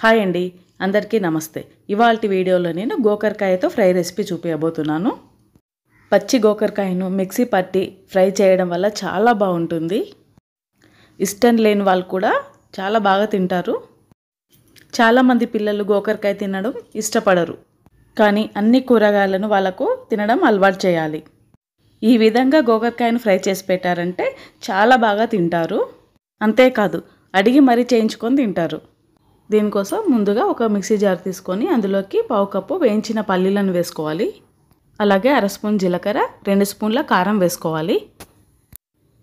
hi అండి అందరికీ నమస్తే ఇవాళ వీడియోలో నేను గోకరకాయతో ఫ్రై రెసిపీ చూపించబోతున్నాను పచ్చి గోకరకాయను మిక్సీ పట్టి ఫ్రై చేయడం వల్ల చాలా బాగుంటుంది ఇష్టం లేని వాళ్ళు కూడా చాలా బాగా తింటారు చాలామంది పిల్లలు గోకరకాయ తినడం ఇష్టపడరు కానీ అన్ని కూరగాయలను వాళ్ళకు తినడం అలవాటు చేయాలి ఈ విధంగా గోకరకాయను ఫ్రై చేసి పెట్టారంటే చాలా బాగా తింటారు అంతేకాదు అడిగి మరీ చేయించుకొని తింటారు దీనికోసం ముందుగా ఒక మిక్సీ జార్ తీసుకొని అందులోకి పావు కప్పు వేయించిన పల్లీలను వేసుకోవాలి అలాగే అర స్పూన్ జీలకర్ర రెండు స్పూన్ల కారం వేసుకోవాలి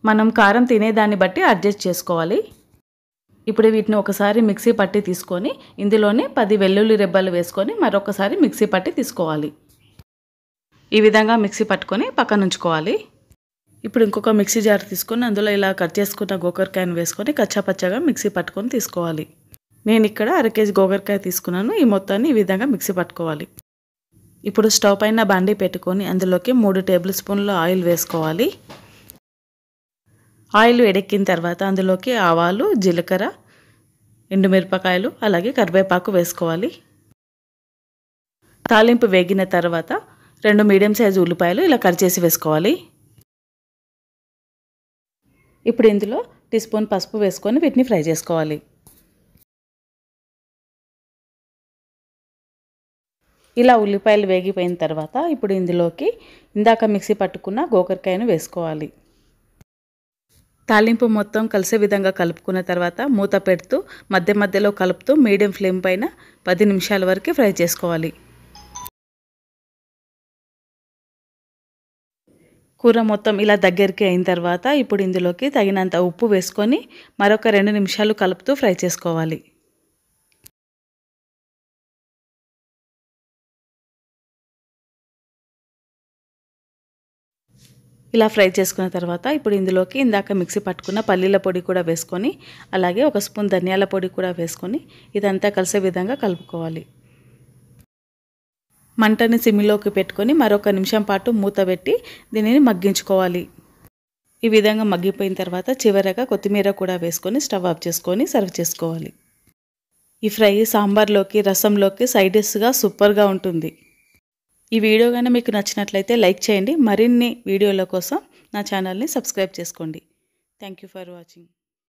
మనం కారం తినేదాన్ని బట్టి అడ్జస్ట్ చేసుకోవాలి ఇప్పుడు వీటిని ఒకసారి మిక్సీ పట్టి తీసుకొని ఇందులోనే పది వెల్లుల్లి రెబ్బలు వేసుకొని మరొకసారి మిక్సీ పట్టి తీసుకోవాలి ఈ విధంగా మిక్సీ పట్టుకొని పక్కన ఉంచుకోవాలి ఇప్పుడు ఇంకొక మిక్సీ జార్ తీసుకొని అందులో ఇలా కట్ చేసుకున్న గోకరకాయను వేసుకొని కచ్చాపచ్చగా మిక్సీ పట్టుకొని తీసుకోవాలి నేను ఇక్కడ అరకేజీ గోగరకాయ తీసుకున్నాను ఈ మొత్తాన్ని ఈ విధంగా మిక్సీ పట్టుకోవాలి ఇప్పుడు స్టవ్ పైన బండి పెట్టుకొని అందులోకి మూడు టేబుల్ స్పూన్ల ఆయిల్ వేసుకోవాలి ఆయిల్ ఎడెక్కిన తర్వాత అందులోకి ఆవాలు జీలకర్ర ఎండుమిరపకాయలు అలాగే కరివేపాకు వేసుకోవాలి తాలింపు వేగిన తర్వాత రెండు మీడియం సైజు ఉల్లిపాయలు ఇలా కట్ చేసి వేసుకోవాలి ఇప్పుడు ఇందులో టీ స్పూన్ పసుపు వేసుకొని వీటిని ఫ్రై చేసుకోవాలి ఇలా ఉల్లిపాయలు వేగిపోయిన తర్వాత ఇప్పుడు ఇందులోకి ఇందాక మిక్సీ పట్టుకున్న గోకరకాయను వేసుకోవాలి తాలింపు మొత్తం కలిసే విధంగా కలుపుకున్న తర్వాత మూత పెడుతూ మధ్య మధ్యలో కలుపుతూ మీడియం ఫ్లేమ్ పైన పది నిమిషాల వరకు ఫ్రై చేసుకోవాలి కూర మొత్తం ఇలా దగ్గరికి అయిన తర్వాత ఇప్పుడు ఇందులోకి తగినంత ఉప్పు వేసుకొని మరొక రెండు నిమిషాలు కలుపుతూ ఫ్రై చేసుకోవాలి ఇలా ఫ్రై చేసుకున్న తర్వాత ఇప్పుడు ఇందులోకి ఇందాక మిక్సీ పట్టుకున్న పల్లీల పొడి కూడా వేసుకొని అలాగే ఒక స్పూన్ ధనియాల పొడి కూడా వేసుకొని ఇదంతా కలిసే విధంగా కలుపుకోవాలి మంటని సిమ్మిలోకి పెట్టుకొని మరొక నిమిషం పాటు మూత పెట్టి దీనిని మగ్గించుకోవాలి ఈ విధంగా మగ్గిపోయిన తర్వాత చివరగా కొత్తిమీర కూడా వేసుకొని స్టవ్ ఆఫ్ చేసుకొని సర్వ్ చేసుకోవాలి ఈ ఫ్రై సాంబార్లోకి రసంలోకి సైడెస్గా సూపర్గా ఉంటుంది ఈ వీడియో కానీ మీకు నచ్చినట్లయితే లైక్ చేయండి మరిన్ని వీడియోల కోసం నా ఛానల్ని సబ్స్క్రైబ్ చేసుకోండి థ్యాంక్ ఫర్ వాచింగ్